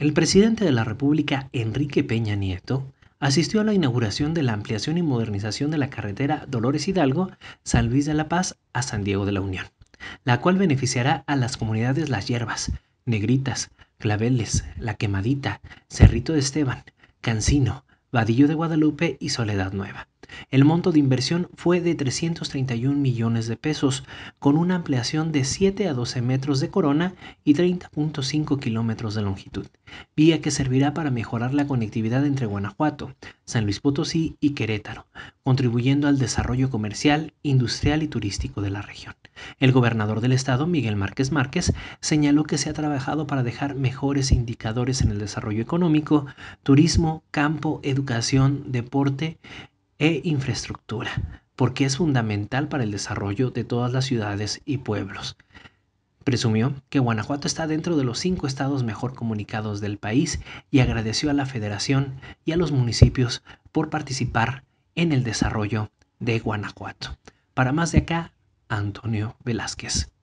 El presidente de la República, Enrique Peña Nieto, asistió a la inauguración de la ampliación y modernización de la carretera Dolores Hidalgo, San Luis de la Paz a San Diego de la Unión, la cual beneficiará a las comunidades Las Hierbas, Negritas, Claveles, La Quemadita, Cerrito de Esteban, Cancino, Vadillo de Guadalupe y Soledad Nueva, el monto de inversión fue de 331 millones de pesos, con una ampliación de 7 a 12 metros de corona y 30.5 kilómetros de longitud, vía que servirá para mejorar la conectividad entre Guanajuato, San Luis Potosí y Querétaro, contribuyendo al desarrollo comercial, industrial y turístico de la región. El gobernador del estado, Miguel Márquez Márquez, señaló que se ha trabajado para dejar mejores indicadores en el desarrollo económico, turismo, campo, educación, deporte, e infraestructura, porque es fundamental para el desarrollo de todas las ciudades y pueblos. Presumió que Guanajuato está dentro de los cinco estados mejor comunicados del país y agradeció a la federación y a los municipios por participar en el desarrollo de Guanajuato. Para más de acá, Antonio Velázquez.